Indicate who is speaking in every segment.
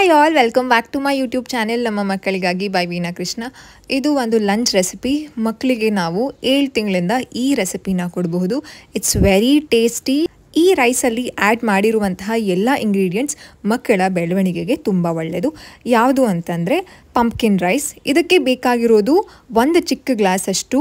Speaker 1: hi all welcome back to my YouTube channel ನಮ್ಮ ಮಕ್ಕಳಿಗಾಗಿ by Veena Krishna ಇದು ಒಂದು ಲಂಚ್ ರೆಸಿಪಿ ಮಕ್ಕಳಿಗೆ ನಾವು ಏಳು ತಿಂಗಳಿಂದ ಈ ರೆಸಿಪಿನ ಕೊಡಬಹುದು ಇಟ್ಸ್ ವೆರಿ ಟೇಸ್ಟಿ ಈ ರೈಸಲ್ಲಿ ಆ್ಯಡ್ ಮಾಡಿರುವಂತಹ ಎಲ್ಲ ಇಂಗ್ರೀಡಿಯೆಂಟ್ಸ್ ಮಕ್ಕಳ ಬೆಳವಣಿಗೆಗೆ ತುಂಬ ಒಳ್ಳೆಯದು ಯಾವುದು ಅಂತಂದರೆ ಪಂಪ್ಕಿನ್ ರೈಸ್ ಇದಕ್ಕೆ ಬೇಕಾಗಿರೋದು ಒಂದು ಚಿಕ್ಕ ಗ್ಲಾಸಷ್ಟು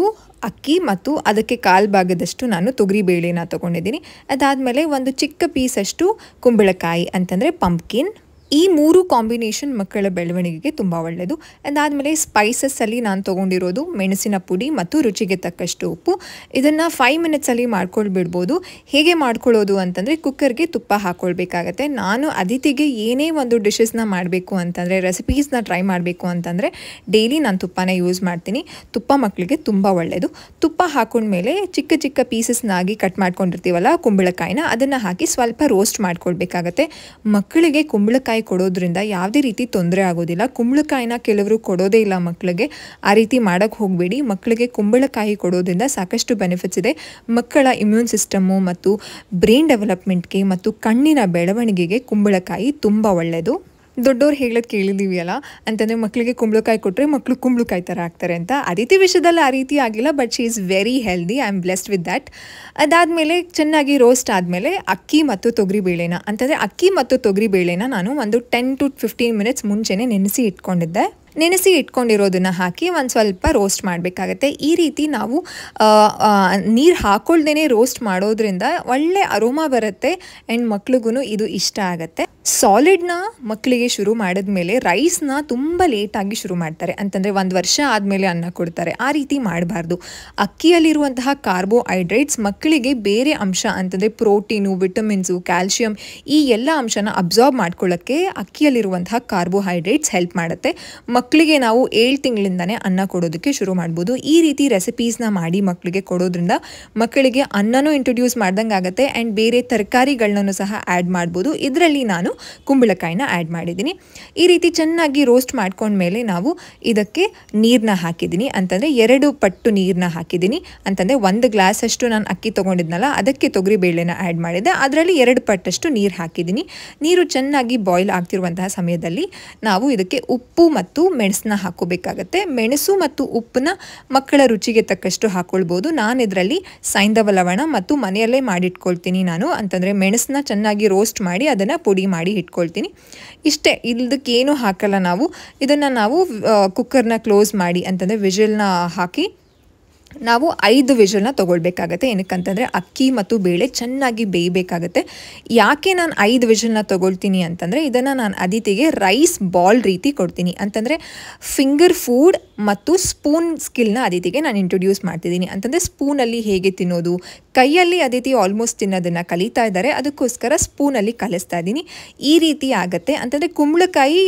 Speaker 1: ಅಕ್ಕಿ ಮತ್ತು ಅದಕ್ಕೆ ಕಾಲು ಭಾಗದಷ್ಟು ನಾನು ಬೇಳೆನ ತೊಗೊಂಡಿದ್ದೀನಿ ಅದಾದಮೇಲೆ ಒಂದು ಚಿಕ್ಕ ಪೀಸಷ್ಟು ಕುಂಬಳಕಾಯಿ ಅಂತಂದರೆ ಪಂಪ್ಕಿನ್ ಈ ಮೂರು ಕಾಂಬಿನೇಷನ್ ಮಕ್ಕಳ ಬೆಳವಣಿಗೆಗೆ ತುಂಬ ಒಳ್ಳೆಯದು ಅದಾದಮೇಲೆ ಸ್ಪೈಸಸ್ಸಲ್ಲಿ ನಾನು ತೊಗೊಂಡಿರೋದು ಮೆಣಸಿನ ಪುಡಿ ಮತ್ತು ರುಚಿಗೆ ತಕ್ಕಷ್ಟು ಉಪ್ಪು ಇದನ್ನು ಫೈವ್ ಮಿನಿಟ್ಸಲ್ಲಿ ಮಾಡ್ಕೊಳ್ಬಿಡ್ಬೋದು ಹೇಗೆ ಮಾಡ್ಕೊಳ್ಳೋದು ಅಂತಂದರೆ ಕುಕ್ಕರ್ಗೆ ತುಪ್ಪ ಹಾಕ್ಕೊಳ್ಬೇಕಾಗತ್ತೆ ನಾನು ಅದಿತಿಗೆ ಏನೇ ಒಂದು ಡಿಶಸ್ನ ಮಾಡಬೇಕು ಅಂತಂದರೆ ರೆಸಿಪೀಸ್ನ ಟ್ರೈ ಮಾಡಬೇಕು ಅಂತಂದರೆ ಡೈಲಿ ನಾನು ತುಪ್ಪನ ಯೂಸ್ ಮಾಡ್ತೀನಿ ತುಪ್ಪ ಮಕ್ಕಳಿಗೆ ತುಂಬ ಒಳ್ಳೆಯದು ತುಪ್ಪ ಹಾಕೊಂಡ್ಮೇಲೆ ಚಿಕ್ಕ ಚಿಕ್ಕ ಪೀಸಸ್ನಾಗಿ ಕಟ್ ಮಾಡ್ಕೊಂಡಿರ್ತೀವಲ್ಲ ಕುಂಬಳಕಾಯಿನ ಅದನ್ನು ಹಾಕಿ ಸ್ವಲ್ಪ ರೋಸ್ಟ್ ಮಾಡ್ಕೊಳ್ಬೇಕಾಗತ್ತೆ ಮಕ್ಕಳಿಗೆ ಕುಂಬಳಕಾಯಿ ಕುಂಬಳಕಾಯಿ ಕೊಡೋದ್ರಿಂದ ಯಾವುದೇ ರೀತಿ ತೊಂದರೆ ಆಗೋದಿಲ್ಲ ಕುಂಬಳಕಾಯಿನ ಕೆಲವರು ಕೊಡೋದೇ ಇಲ್ಲ ಮಕ್ಕಳಿಗೆ ಆ ರೀತಿ ಮಾಡೋಕ್ಕೆ ಹೋಗಬೇಡಿ ಮಕ್ಕಳಿಗೆ ಕುಂಬಳಕಾಯಿ ಕೊಡೋದ್ರಿಂದ ಸಾಕಷ್ಟು ಬೆನಿಫಿಟ್ಸ್ ಇದೆ ಮಕ್ಕಳ ಇಮ್ಯೂನ್ ಸಿಸ್ಟಮು ಮತ್ತು ಬ್ರೈನ್ ಡೆವಲಪ್ಮೆಂಟ್ಗೆ ಮತ್ತು ಕಣ್ಣಿನ ಬೆಳವಣಿಗೆಗೆ ಕುಂಬಳಕಾಯಿ ತುಂಬ ಒಳ್ಳೆಯದು ದೊಡ್ಡವ್ರು ಹೇಳೋದು ಕೇಳಿದ್ದೀವಿ ಅಲ್ಲ ಅಂತಂದರೆ ಮಕ್ಕಳಿಗೆ ಕುಂಬಳಕಾಯಿ ಕೊಟ್ಟರೆ ಮಕ್ಕಳು ಕುಂಬಳಕಾಯಿ ಥರ ಆಗ್ತಾರೆ ಅಂತ ಅದಿತಿ ವಿಷಯದಲ್ಲಿ ಆ ರೀತಿ ಆಗಿಲ್ಲ but she is very healthy I am blessed with that ಅದಾದಮೇಲೆ ಚೆನ್ನಾಗಿ ರೋಸ್ಟ್ ಆದಮೇಲೆ ಅಕ್ಕಿ ಮತ್ತು ತೊಗರಿ ಬೇಳೆನ ಅಂತಂದರೆ ಅಕ್ಕಿ ಮತ್ತು ತೊಗರಿ ಬೇಳೆನ ನಾನು ಒಂದು ಟೆನ್ ಟು ಫಿಫ್ಟೀನ್ ಮಿನಿಟ್ಸ್ ಮುಂಚೆನೇ ನೆನೆಸಿ ಇಟ್ಕೊಂಡಿದ್ದೆ ನೆನೆಸಿ ಇಟ್ಕೊಂಡಿರೋದನ್ನು ಹಾಕಿ ಒಂದು ಸ್ವಲ್ಪ ರೋಸ್ಟ್ ಮಾಡಬೇಕಾಗತ್ತೆ ಈ ರೀತಿ ನಾವು ನೀರು ಹಾಕೊಳ್ದೇ ರೋಸ್ಟ್ ಮಾಡೋದ್ರಿಂದ ಒಳ್ಳೆ ಅರೋಮಾ ಬರುತ್ತೆ ಆ್ಯಂಡ್ ಮಕ್ಳಿಗೂ ಇದು ಇಷ್ಟ ಆಗುತ್ತೆ ಸಾಲಿಡ್ನ ಮಕ್ಕಳಿಗೆ ಶುರು ಮಾಡಿದ ಮೇಲೆ ರೈಸ್ನ ತುಂಬ ಲೇಟಾಗಿ ಶುರು ಮಾಡ್ತಾರೆ ಅಂತಂದರೆ ಒಂದು ವರ್ಷ ಆದಮೇಲೆ ಅನ್ನ ಕೊಡ್ತಾರೆ ಆ ರೀತಿ ಮಾಡಬಾರ್ದು ಅಕ್ಕಿಯಲ್ಲಿರುವಂತಹ ಕಾರ್ಬೋಹೈಡ್ರೇಟ್ಸ್ ಮಕ್ಕಳಿಗೆ ಬೇರೆ ಅಂಶ ಅಂತಂದರೆ ಪ್ರೋಟೀನು ವಿಟಮಿನ್ಸು ಕ್ಯಾಲ್ಶಿಯಂ ಈ ಎಲ್ಲ ಅಂಶನ ಅಬ್ಸಾರ್ಬ್ ಮಾಡ್ಕೊಳ್ಳೋಕ್ಕೆ ಅಕ್ಕಿಯಲ್ಲಿರುವಂತಹ ಕಾರ್ಬೋಹೈಡ್ರೇಟ್ಸ್ ಹೆಲ್ಪ್ ಮಾಡುತ್ತೆ ಮಕ್ಕಳಿಗೆ ನಾವು ಏಳು ತಿಂಗಳಿಂದನೇ ಅನ್ನ ಕೊಡೋದಕ್ಕೆ ಶುರು ಮಾಡ್ಬೋದು ಈ ರೀತಿ ರೆಸಿಪೀಸ್ನ ಮಾಡಿ ಮಕ್ಕಳಿಗೆ ಕೊಡೋದ್ರಿಂದ ಮಕ್ಕಳಿಗೆ ಅನ್ನನೂ ಇಂಟ್ರೊಡ್ಯೂಸ್ ಮಾಡ್ದಂಗೆ ಆಗುತ್ತೆ ಆ್ಯಂಡ್ ಬೇರೆ ತರಕಾರಿಗಳನ್ನೂ ಸಹ ಆ್ಯಡ್ ಮಾಡ್ಬೋದು ಇದರಲ್ಲಿ ನಾನು ಕುಂಬಳಕಾಯಿನ ಆ್ಯಡ್ ಮಾಡಿದ್ದೀನಿ ಈ ರೀತಿ ಚೆನ್ನಾಗಿ ರೋಸ್ಟ್ ಮಾಡ್ಕೊಂಡ್ಮೇಲೆ ನಾವು ಇದಕ್ಕೆ ನೀರನ್ನ ಹಾಕಿದ್ದೀನಿ ಅಂತಂದರೆ ಎರಡು ಪಟ್ಟು ನೀರನ್ನ ಹಾಕಿದ್ದೀನಿ ಅಂತಂದರೆ ಒಂದು ಗ್ಲಾಸಷ್ಟು ನಾನು ಅಕ್ಕಿ ತೊಗೊಂಡಿದ್ನಲ್ಲ ಅದಕ್ಕೆ ಬೇಳೆನ ಆ್ಯಡ್ ಮಾಡಿದೆ ಅದರಲ್ಲಿ ಎರಡು ಪಟ್ಟಷ್ಟು ನೀರು ಹಾಕಿದ್ದೀನಿ ನೀರು ಚೆನ್ನಾಗಿ ಬಾಯ್ಲ್ ಆಗ್ತಿರುವಂತಹ ಸಮಯದಲ್ಲಿ ನಾವು ಇದಕ್ಕೆ ಉಪ್ಪು ಮತ್ತು ಮೆಣಸನ್ನ ಹಾಕೋಬೇಕಾಗತ್ತೆ ಮೆಣಸು ಮತ್ತು ಉಪ್ಪನ್ನ ಮಕ್ಕಳ ರುಚಿಗೆ ತಕ್ಕಷ್ಟು ಹಾಕ್ಕೊಳ್ಬೋದು ನಾನು ಇದರಲ್ಲಿ ಸೈಂಧವ ಲವಣ ಮತ್ತು ಮನೆಯಲ್ಲೇ ಮಾಡಿಟ್ಕೊಳ್ತೀನಿ ನಾನು ಅಂತಂದರೆ ಮೆಣಸನ್ನ ಚೆನ್ನಾಗಿ ರೋಸ್ಟ್ ಮಾಡಿ ಅದನ್ನು ಪುಡಿ ಮಾಡಿ ಮಾಡಿ ಇಟ್ಕೊಳ್ತೀನಿ ಇಷ್ಟೇ ಇಲ್ದಕ್ಕೇನು ಹಾಕಲ್ಲ ನಾವು ಇದನ್ನು ನಾವು ಕುಕ್ಕರ್ನ ಕ್ಲೋಸ್ ಮಾಡಿ ಅಂತಂದರೆ ವಿಜಲ್ನ ಹಾಕಿ ನಾವು ಐದು ವಿಷಲ್ನ ತೊಗೊಳ್ಬೇಕಾಗತ್ತೆ ಏನಕ್ಕಂತಂದರೆ ಅಕ್ಕಿ ಮತ್ತು ಬೇಳೆ ಚೆನ್ನಾಗಿ ಬೇಯಬೇಕಾಗತ್ತೆ ಯಾಕೆ ನಾನು ಐದು ವಿಜಲ್ನ ತೊಗೊಳ್ತೀನಿ ಅಂತಂದರೆ ಇದನ್ನು ನಾನು ಅದಿತಿಗೆ ರೈಸ್ ಬಾಲ್ ರೀತಿ ಕೊಡ್ತೀನಿ ಅಂತಂದರೆ ಫಿಂಗರ್ ಫೂಡ್ ಮತ್ತು ಸ್ಪೂನ್ ಸ್ಕಿಲ್ನ ಅದಿತಿಗೆ ನಾನು ಇಂಟ್ರೊಡ್ಯೂಸ್ ಮಾಡ್ತಿದ್ದೀನಿ ಅಂತಂದರೆ ಸ್ಪೂನಲ್ಲಿ ಹೇಗೆ ತಿನ್ನೋದು ಕೈಯಲ್ಲಿ ಅದಿತಿ ಆಲ್ಮೋಸ್ಟ್ ತಿನ್ನೋದನ್ನು ಕಲಿತಾ ಇದ್ದಾರೆ ಅದಕ್ಕೋಸ್ಕರ ಸ್ಪೂನಲ್ಲಿ ಕಲಿಸ್ತಾ ಇದ್ದೀನಿ ಈ ರೀತಿ ಆಗುತ್ತೆ ಅಂತಂದರೆ ಕುಂಬಳಕಾಯಿ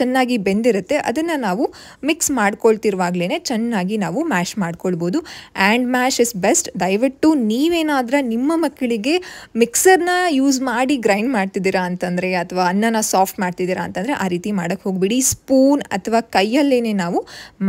Speaker 1: ಚೆನ್ನಾಗಿ ಬೆಂದಿರುತ್ತೆ ಅದನ್ನು ನಾವು ಮಿಕ್ಸ್ ಮಾಡ್ಕೊಳ್ತಿರುವಾಗ್ಲೇ ಚೆನ್ನಾಗಿ ನಾವು ಮ್ಯಾಶ್ ಮಾಡ್ಕೊಳ್ಬೋದು ಆ್ಯಂಡ್ ಮ್ಯಾಶ್ ಇಸ್ ಬೆಸ್ಟ್ ದಯವಿಟ್ಟು ನೀವೇನಾದರೂ ನಿಮ್ಮ ಮಕ್ಕಳಿಗೆ ಮಿಕ್ಸರ್ನ ಯೂಸ್ ಮಾಡಿ ಗ್ರೈಂಡ್ ಮಾಡ್ತಿದ್ದೀರಾ ಅಂತಂದರೆ ಅಥವಾ ಅನ್ನನ ಸಾಫ್ಟ್ ಮಾಡ್ತಿದ್ದೀರಾ ಅಂತಂದರೆ ಆ ರೀತಿ ಮಾಡೋಕ್ಕೆ ಹೋಗ್ಬಿಡಿ ಸ್ಪೂನ್ ಅಥವಾ ಕೈಯಲ್ಲೇ ನಾವು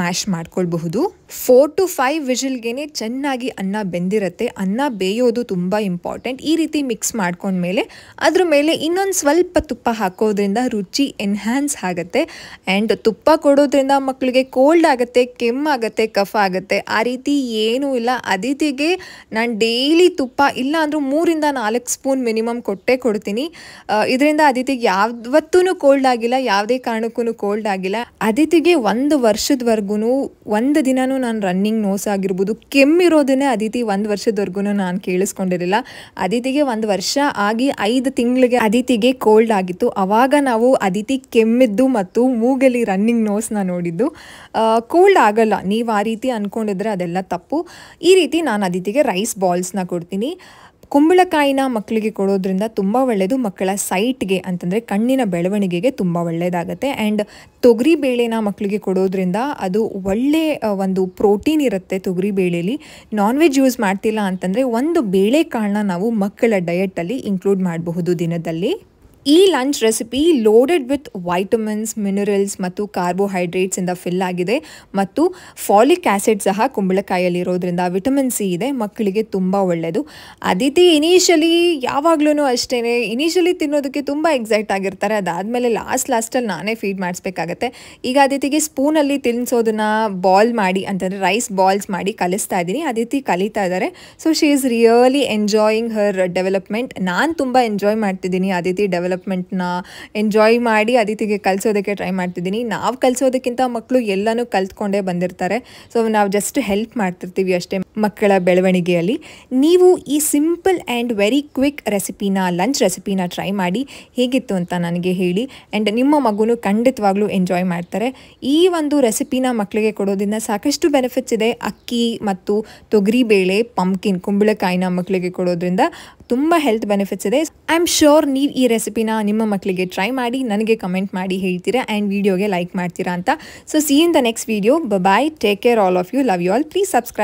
Speaker 1: ಮ್ಯಾಶ್ ಮಾಡ್ಕೊಳ್ಬಹುದು ಫೋರ್ ಟು ಫೈವ್ ವಿಷಿಲ್ಗೇನೆ ಚೆನ್ನಾಗಿ ಅನ್ನ ಬೆಂದಿರುತ್ತೆ ಅನ್ನ ಬೇಯೋದು ತುಂಬ ಇಂಪಾರ್ಟೆಂಟ್ ಈ ರೀತಿ ಮಿಕ್ಸ್ ಮಾಡ್ಕೊಂಡ್ಮೇಲೆ ಅದ್ರ ಮೇಲೆ ಇನ್ನೊಂದು ಸ್ವಲ್ಪ ತುಪ್ಪ ಹಾಕೋದ್ರಿಂದ ರುಚಿ ಎನ್ಹ್ಯಾನ್ಸ್ ಆಗುತ್ತೆ ಆ್ಯಂಡ್ ತುಪ್ಪ ಕೊಡೋದ್ರಿಂದ ಮಕ್ಕಳಿಗೆ ಕೋಲ್ಡ್ ಆಗುತ್ತೆ ಕೆಮ್ಮಾಗುತ್ತೆ ಕಫ ಆಗುತ್ತೆ ಆ ರೀತಿ ಏನೂ ಇಲ್ಲ ಅದಿತಿಗೆ ನಾನು ಡೈಲಿ ತುಪ್ಪ ಇಲ್ಲ ಅಂದರೂ ಮೂರಿಂದ ನಾಲ್ಕು ಸ್ಪೂನ್ ಮಿನಿಮಮ್ ಕೊಟ್ಟೇ ಕೊಡ್ತೀನಿ ಇದರಿಂದ ಅದಿತಿಗೆ ಯಾವತ್ತೂ ಕೋಲ್ಡ್ ಆಗಿಲ್ಲ ಯಾವುದೇ ಕಾರಣಕ್ಕೂ ಕೋಲ್ಡ್ ಆಗಿಲ್ಲ ಅದಿತಿಗೆ ಒಂದು ವರ್ಷದವರೆಗೂ ಒಂದು ದಿನವೂ ನಾನು ರನ್ನಿಂಗ್ ನೋಸ್ ಆಗಿರ್ಬೋದು ಕೆಮ್ಮಿರೋದನ್ನೇ ಅದಿತಿ ಒಂದು ವರ್ಷದವರೆಗೂ ನಾನು ಕೇಳಿಸ್ಕೊಂಡಿರಲಿಲ್ಲ ಅದಿತಿಗೆ ಒಂದು ವರ್ಷ ಆಗಿ ಐದು ತಿಂಗಳಿಗೆ ಅದಿತಿಗೆ ಕೋಲ್ಡ್ ಆಗಿತ್ತು ಆವಾಗ ನಾವು ಅದಿತಿ ಕೆಮ್ಮಿದ್ದು ಮತ್ತು ಮೂಗಲ್ಲಿ ರನ್ನಿಂಗ್ ನೋಸ್ನ ನೋಡಿದ್ದು ಕೋಲ್ಡ್ ಆಗಲ್ಲ ನೀವು ಆ ರೀತಿ ಅಂದ್ಕೊಂಡಿದ್ರೆ ಅದೆಲ್ಲ ತಪ್ಪು ಈ ರೀತಿ ನಾನು ಅದಿತಿಗೆ ರೈಸ್ ಬಾಲ್ಸ್ನ ಕೊಡ್ತೀನಿ ಕುಂಬಳಕಾಯಿನ ಮಕ್ಕಳಿಗೆ ಕೊಡೋದ್ರಿಂದ ತುಂಬ ಒಳ್ಳೆಯದು ಮಕ್ಕಳ ಸೈಟ್ಗೆ ಅಂತಂದರೆ ಕಣ್ಣಿನ ಬೆಳವಣಿಗೆಗೆ ತುಂಬ ಒಳ್ಳೆಯದಾಗುತ್ತೆ ಆ್ಯಂಡ್ ತೊಗರಿ ಬೇಳೆನ ಮಕ್ಕಳಿಗೆ ಕೊಡೋದ್ರಿಂದ ಅದು ಒಳ್ಳೆ ಒಂದು ಪ್ರೋಟೀನ್ ಇರುತ್ತೆ ತೊಗರಿ ಬೇಳೆಲಿ ನಾನ್ ವೆಜ್ ಯೂಸ್ ಮಾಡ್ತಿಲ್ಲ ಅಂತಂದರೆ ಒಂದು ಬೇಳೆಕಾಳನ್ನ ನಾವು ಮಕ್ಕಳ ಡಯಟಲ್ಲಿ ಇನ್ಕ್ಲೂಡ್ ಮಾಡಬಹುದು ದಿನದಲ್ಲಿ ಈ lunch recipe loaded with vitamins minerals ಮತ್ತು ಕಾರ್ಬೋಹೈಡ್ರೇಟ್ಸಿಂದ ಫಿಲ್ ಆಗಿದೆ ಮತ್ತು ಫಾಲಿಕ್ ಆ್ಯಸಿಡ್ ಸಹ ಕುಂಬಳಕಾಯಲ್ಲಿರೋದ್ರಿಂದ ವಿಟಮಿನ್ ಸಿ ಇದೆ ಮಕ್ಕಳಿಗೆ ತುಂಬ ಒಳ್ಳೆಯದು ಅದಿತಿ ಇನಿಷಿಯಲಿ ಯಾವಾಗ್ಲೂ ಅಷ್ಟೇ ಇನಿಷಿಯಲಿ ತಿನ್ನೋದಕ್ಕೆ ತುಂಬ ಎಕ್ಸೈಟ್ ಆಗಿರ್ತಾರೆ ಅದಾದಮೇಲೆ ಲಾಸ್ಟ್ ಲಾಸ್ಟಲ್ಲಿ ನಾನೇ ಫೀಡ್ ಮಾಡಿಸ್ಬೇಕಾಗತ್ತೆ ಈಗ ಅದಿತಿಗೆ ಸ್ಪೂನಲ್ಲಿ ತಿನ್ನಿಸೋದನ್ನ ಬಾಲ್ ಮಾಡಿ ಅಂತಂದರೆ ರೈಸ್ ಬಾಲ್ಸ್ ಮಾಡಿ ಕಲಿಸ್ತಾ ಇದ್ದೀನಿ ಅದಿತಿ ಕಲಿತಾ ಇದ್ದಾರೆ so she is really enjoying her development ನಾನು ತುಂಬ ಎಂಜಾಯ್ ಮಾಡ್ತಿದ್ದೀನಿ ಅದಿತಿ ಡೆವಲಪ್ ಡೆವಲಪ್ಮೆಂಟ್ನ ಎಂಜಾಯ್ ಮಾಡಿ ಅದಿತಿಗೆ ಕಲಿಸೋದಕ್ಕೆ ಟ್ರೈ ಮಾಡ್ತಿದ್ದೀನಿ ನಾವು ಕಲಿಸೋದಕ್ಕಿಂತ ಮಕ್ಕಳು ಎಲ್ಲನೂ ಕಲ್ತ್ಕೊಂಡೇ ಬಂದಿರ್ತಾರೆ ಸೊ ನಾವು ಜಸ್ಟ್ ಹೆಲ್ಪ್ ಮಾಡ್ತಿರ್ತೀವಿ ಅಷ್ಟೇ ಮಕ್ಕಳ ಬೆಳವಣಿಗೆಯಲ್ಲಿ ನೀವು ಈ ಸಿಂಪಲ್ ಆ್ಯಂಡ್ ವೆರಿ ಕ್ವಿಕ್ ರೆಸಿಪಿನ ಲಂಚ್ ರೆಸಿಪಿನ ಟ್ರೈ ಮಾಡಿ ಹೇಗಿತ್ತು ಅಂತ ನನಗೆ ಹೇಳಿ ಆ್ಯಂಡ್ ನಿಮ್ಮ ಮಗುನು ಖಂಡಿತವಾಗ್ಲೂ ಎಂಜಾಯ್ ಮಾಡ್ತಾರೆ ಈ ಒಂದು ರೆಸಿಪಿನ ಮಕ್ಕಳಿಗೆ ಕೊಡೋದ್ರಿಂದ ಸಾಕಷ್ಟು ಬೆನಿಫಿಟ್ಸ್ ಇದೆ ಅಕ್ಕಿ ಮತ್ತು ತೊಗರಿಬೇಳೆ ಪಂಪ್ಕಿನ್ ಕುಂಬಳಕಾಯಿನ ಮಕ್ಕಳಿಗೆ ಕೊಡೋದ್ರಿಂದ ತುಂಬ ಹೆಲ್ತ್ ಬೆನಿಫಿಟ್ಸ್ ಇದೆ ಐ ಆಮ್ ಶೋರ್ ನೀವು ಈ ರೆಸಿಪಿನ ನಿಮ್ಮ ಮಕ್ಕಳಿಗೆ ಟ್ರೈ ಮಾಡಿ ನನಗೆ ಕಮೆಂಟ್ ಮಾಡಿ ಹೇಳ್ತೀರಾ ಆ್ಯಂಡ್ ವಿಡಿಯೋಗೆ ಲೈಕ್ ಮಾಡ್ತೀರಾ ಅಂತ so see in the next video bye take care all of you love you all please subscribe